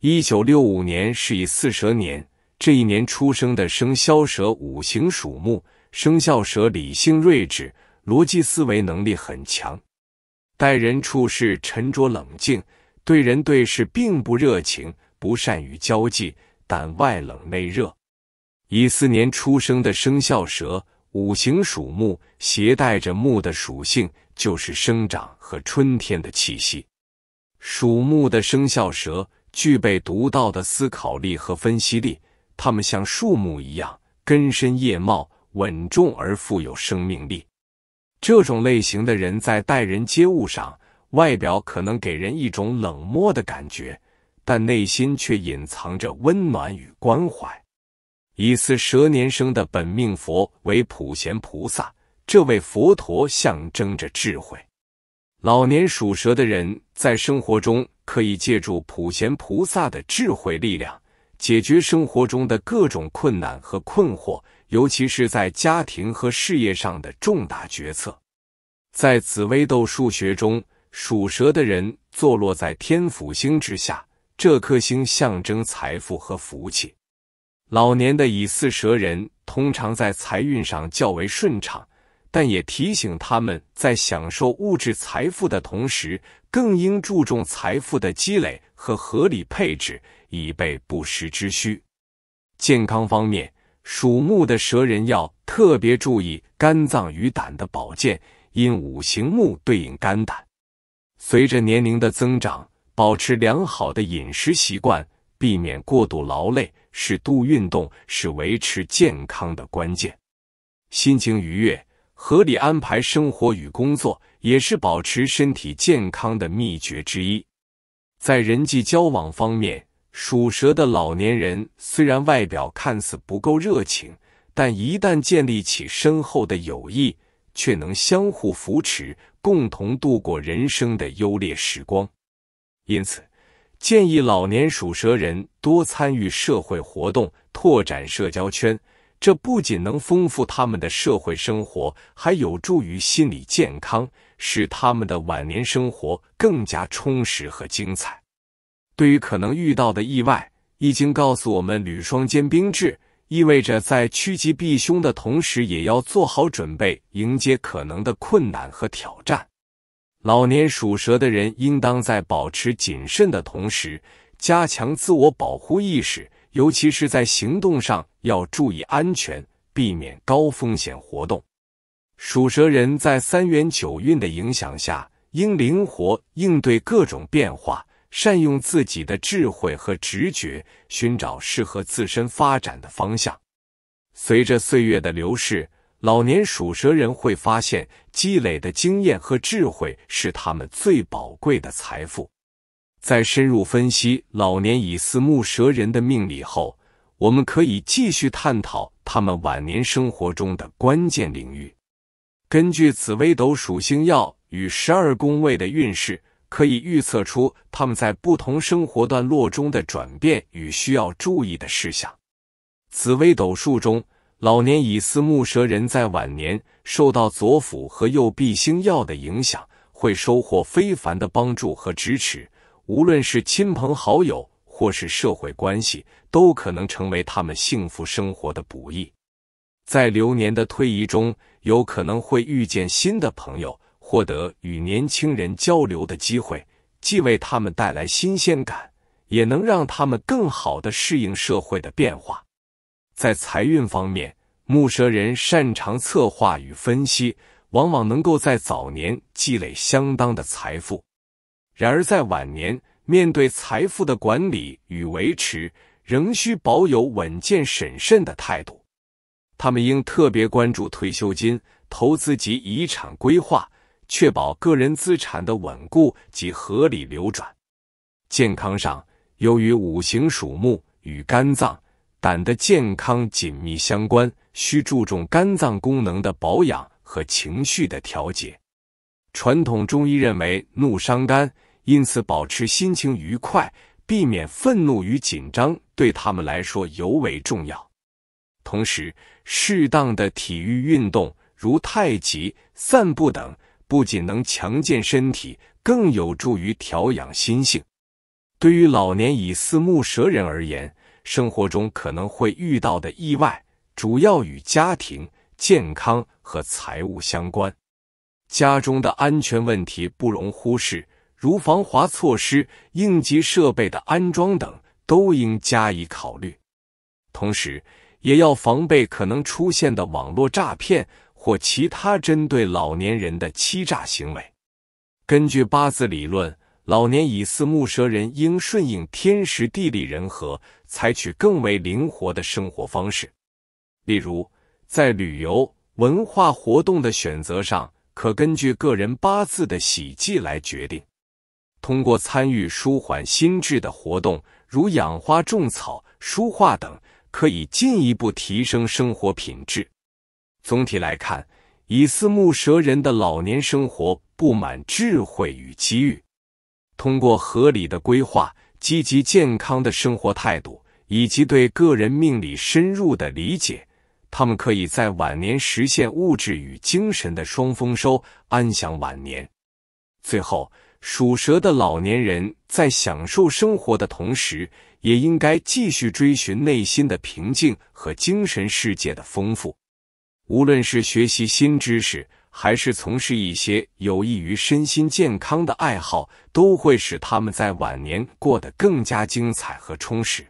一九六五年是以巳蛇年，这一年出生的生肖蛇五行属木，生肖蛇理性睿智，逻辑思维能力很强，待人处事沉着冷静，对人对事并不热情，不善于交际，但外冷内热。乙巳年出生的生肖蛇五行属木，携带着木的属性，就是生长和春天的气息。属木的生肖蛇。具备独到的思考力和分析力，他们像树木一样根深叶茂，稳重而富有生命力。这种类型的人在待人接物上，外表可能给人一种冷漠的感觉，但内心却隐藏着温暖与关怀。以巳蛇年生的本命佛为普贤菩萨，这位佛陀象征着智慧。老年属蛇的人在生活中。可以借助普贤菩萨的智慧力量，解决生活中的各种困难和困惑，尤其是在家庭和事业上的重大决策。在紫微斗数学中，属蛇的人坐落在天府星之下，这颗星象征财富和福气。老年的乙巳蛇人通常在财运上较为顺畅，但也提醒他们在享受物质财富的同时。更应注重财富的积累和合理配置，以备不时之需。健康方面，属木的蛇人要特别注意肝脏与胆的保健，因五行木对应肝胆。随着年龄的增长，保持良好的饮食习惯，避免过度劳累，适度运动是维持健康的关键。心情愉悦，合理安排生活与工作。也是保持身体健康的秘诀之一。在人际交往方面，属蛇的老年人虽然外表看似不够热情，但一旦建立起深厚的友谊，却能相互扶持，共同度过人生的优劣时光。因此，建议老年属蛇人多参与社会活动，拓展社交圈。这不仅能丰富他们的社会生活，还有助于心理健康，使他们的晚年生活更加充实和精彩。对于可能遇到的意外，《易经》告诉我们“履霜坚冰至”，意味着在趋吉避凶的同时，也要做好准备，迎接可能的困难和挑战。老年属蛇的人应当在保持谨慎的同时，加强自我保护意识。尤其是在行动上要注意安全，避免高风险活动。属蛇人在三元九运的影响下，应灵活应对各种变化，善用自己的智慧和直觉，寻找适合自身发展的方向。随着岁月的流逝，老年属蛇人会发现，积累的经验和智慧是他们最宝贵的财富。在深入分析老年以巳木蛇人的命理后，我们可以继续探讨他们晚年生活中的关键领域。根据紫微斗属性药与十二宫位的运势，可以预测出他们在不同生活段落中的转变与需要注意的事项。紫微斗数中，老年乙巳木蛇人在晚年受到左辅和右弼星耀的影响，会收获非凡的帮助和支持。无论是亲朋好友，或是社会关系，都可能成为他们幸福生活的补益。在流年的推移中，有可能会遇见新的朋友，获得与年轻人交流的机会，既为他们带来新鲜感，也能让他们更好的适应社会的变化。在财运方面，木蛇人擅长策划与分析，往往能够在早年积累相当的财富。然而，在晚年，面对财富的管理与维持，仍需保有稳健审慎的态度。他们应特别关注退休金投资及遗产规划，确保个人资产的稳固及合理流转。健康上，由于五行属木与肝脏、胆的健康紧密相关，需注重肝脏功能的保养和情绪的调节。传统中医认为，怒伤肝。因此，保持心情愉快，避免愤怒与紧张，对他们来说尤为重要。同时，适当的体育运动，如太极、散步等，不仅能强健身体，更有助于调养心性。对于老年以四目蛇人而言，生活中可能会遇到的意外，主要与家庭、健康和财务相关。家中的安全问题不容忽视。如防滑措施、应急设备的安装等都应加以考虑，同时也要防备可能出现的网络诈骗或其他针对老年人的欺诈行为。根据八字理论，老年乙巳木蛇人应顺应天时、地利、人和，采取更为灵活的生活方式。例如，在旅游、文化活动的选择上，可根据个人八字的喜忌来决定。通过参与舒缓心智的活动，如养花、种草、书画等，可以进一步提升生活品质。总体来看，乙巳木蛇人的老年生活布满智慧与机遇。通过合理的规划、积极健康的生活态度以及对个人命理深入的理解，他们可以在晚年实现物质与精神的双丰收，安享晚年。最后。属蛇的老年人在享受生活的同时，也应该继续追寻内心的平静和精神世界的丰富。无论是学习新知识，还是从事一些有益于身心健康的爱好，都会使他们在晚年过得更加精彩和充实。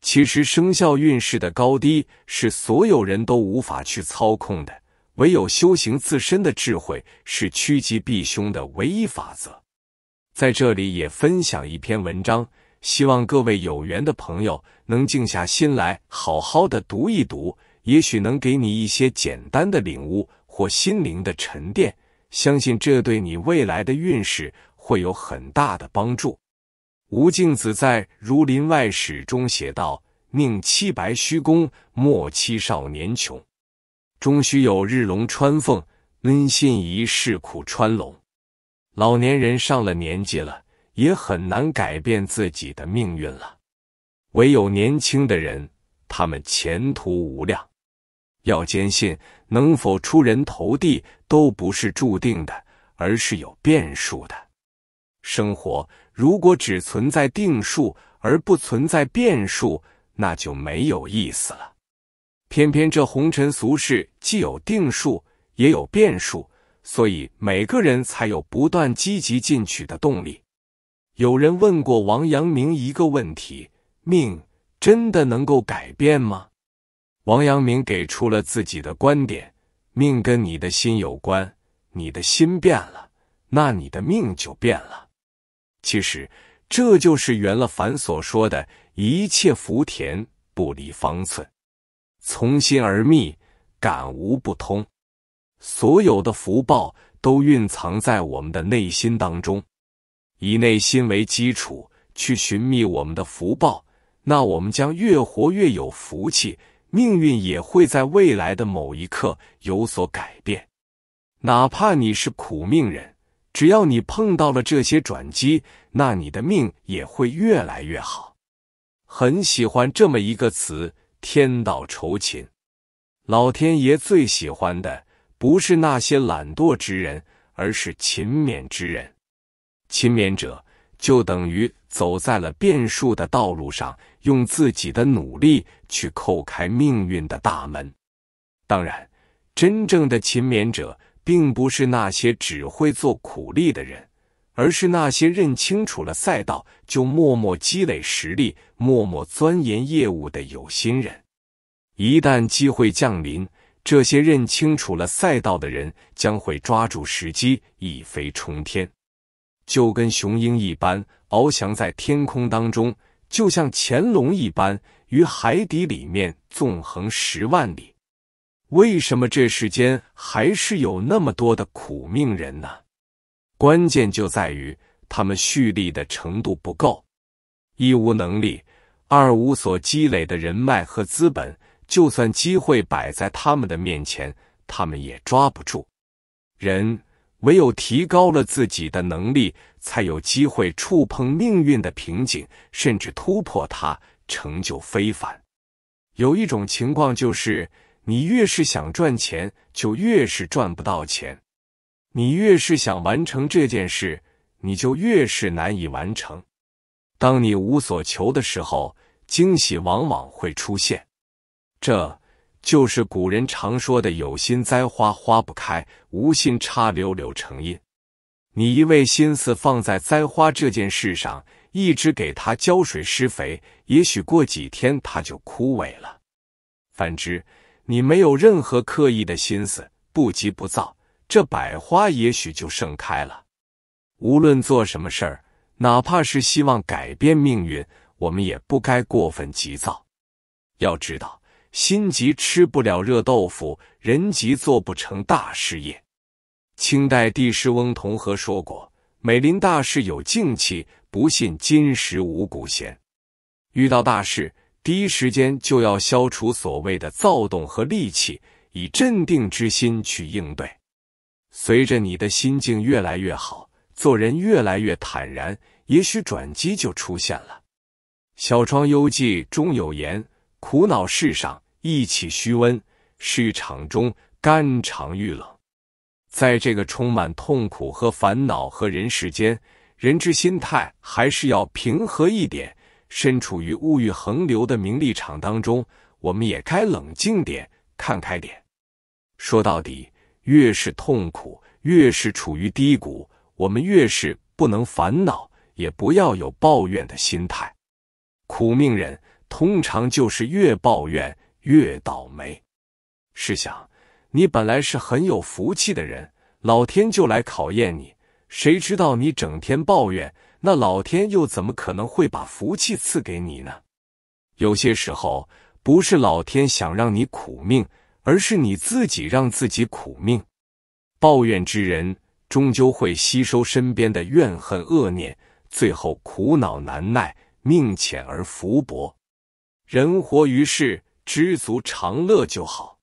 其实，生肖运势的高低是所有人都无法去操控的，唯有修行自身的智慧，是趋吉避凶的唯一法则。在这里也分享一篇文章，希望各位有缘的朋友能静下心来好好的读一读，也许能给你一些简单的领悟或心灵的沉淀。相信这对你未来的运势会有很大的帮助。吴敬子在《儒林外史》中写道：“宁欺白虚公，莫欺少年穷。终须有日龙穿凤，恩信疑是苦穿龙。”老年人上了年纪了，也很难改变自己的命运了。唯有年轻的人，他们前途无量。要坚信，能否出人头地，都不是注定的，而是有变数的。生活如果只存在定数，而不存在变数，那就没有意思了。偏偏这红尘俗世，既有定数，也有变数。所以每个人才有不断积极进取的动力。有人问过王阳明一个问题：命真的能够改变吗？王阳明给出了自己的观点：命跟你的心有关，你的心变了，那你的命就变了。其实这就是袁了凡所说的一切福田不离方寸，从心而觅，感无不通。所有的福报都蕴藏在我们的内心当中，以内心为基础去寻觅我们的福报，那我们将越活越有福气，命运也会在未来的某一刻有所改变。哪怕你是苦命人，只要你碰到了这些转机，那你的命也会越来越好。很喜欢这么一个词：天道酬勤。老天爷最喜欢的。不是那些懒惰之人，而是勤勉之人。勤勉者就等于走在了变数的道路上，用自己的努力去叩开命运的大门。当然，真正的勤勉者，并不是那些只会做苦力的人，而是那些认清楚了赛道，就默默积累实力、默默钻研业务的有心人。一旦机会降临，这些认清楚了赛道的人，将会抓住时机一飞冲天，就跟雄鹰一般翱翔在天空当中，就像潜龙一般于海底里面纵横十万里。为什么这世间还是有那么多的苦命人呢？关键就在于他们蓄力的程度不够，一无能力，二无所积累的人脉和资本。就算机会摆在他们的面前，他们也抓不住。人唯有提高了自己的能力，才有机会触碰命运的瓶颈，甚至突破它，成就非凡。有一种情况就是，你越是想赚钱，就越是赚不到钱；你越是想完成这件事，你就越是难以完成。当你无所求的时候，惊喜往往会出现。这就是古人常说的“有心栽花花不开，无心插柳柳成荫”。你一味心思放在栽花这件事上，一直给它浇水施肥，也许过几天它就枯萎了。反之，你没有任何刻意的心思，不急不躁，这百花也许就盛开了。无论做什么事儿，哪怕是希望改变命运，我们也不该过分急躁。要知道。心急吃不了热豆腐，人急做不成大事业。清代帝师翁同龢说过：“美林大事有静气，不信金石无古贤。”遇到大事，第一时间就要消除所谓的躁动和戾气，以镇定之心去应对。随着你的心境越来越好，做人越来越坦然，也许转机就出现了。小窗幽记中有言：“苦恼世上。”一起虚温，市场中肝肠欲冷。在这个充满痛苦和烦恼和人世间，人之心态还是要平和一点。身处于物欲横流的名利场当中，我们也该冷静点，看开点。说到底，越是痛苦，越是处于低谷，我们越是不能烦恼，也不要有抱怨的心态。苦命人通常就是越抱怨。越倒霉。试想，你本来是很有福气的人，老天就来考验你。谁知道你整天抱怨，那老天又怎么可能会把福气赐给你呢？有些时候，不是老天想让你苦命，而是你自己让自己苦命。抱怨之人，终究会吸收身边的怨恨恶念，最后苦恼难耐，命浅而福薄。人活于世。知足常乐就好，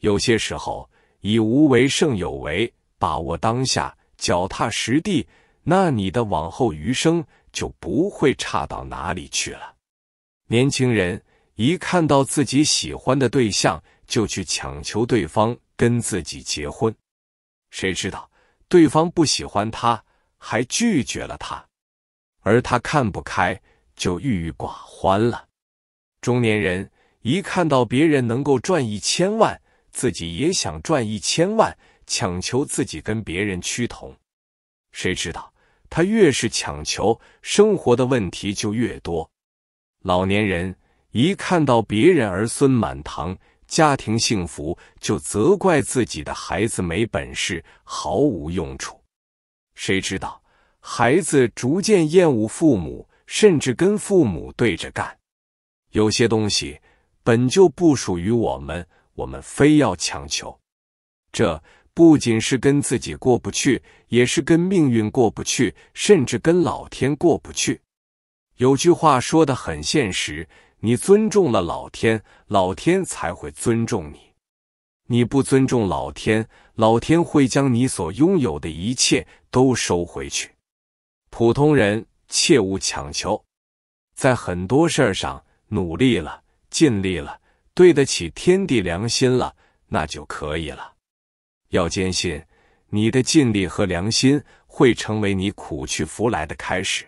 有些时候以无为胜有为，把握当下，脚踏实地，那你的往后余生就不会差到哪里去了。年轻人一看到自己喜欢的对象就去强求对方跟自己结婚，谁知道对方不喜欢他，还拒绝了他，而他看不开，就郁郁寡欢了。中年人。一看到别人能够赚一千万，自己也想赚一千万，强求自己跟别人趋同，谁知道他越是强求，生活的问题就越多。老年人一看到别人儿孙满堂，家庭幸福，就责怪自己的孩子没本事，毫无用处。谁知道孩子逐渐厌恶父母，甚至跟父母对着干。有些东西。本就不属于我们，我们非要强求，这不仅是跟自己过不去，也是跟命运过不去，甚至跟老天过不去。有句话说的很现实：你尊重了老天，老天才会尊重你；你不尊重老天，老天会将你所拥有的一切都收回去。普通人切勿强求，在很多事儿上努力了。尽力了，对得起天地良心了，那就可以了。要坚信你的尽力和良心会成为你苦去福来的开始。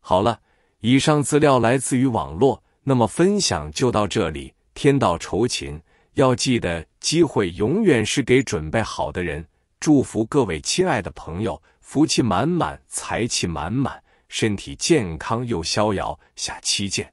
好了，以上资料来自于网络，那么分享就到这里。天道酬勤，要记得机会永远是给准备好的人。祝福各位亲爱的朋友，福气满满，财气满满，身体健康又逍遥。下期见。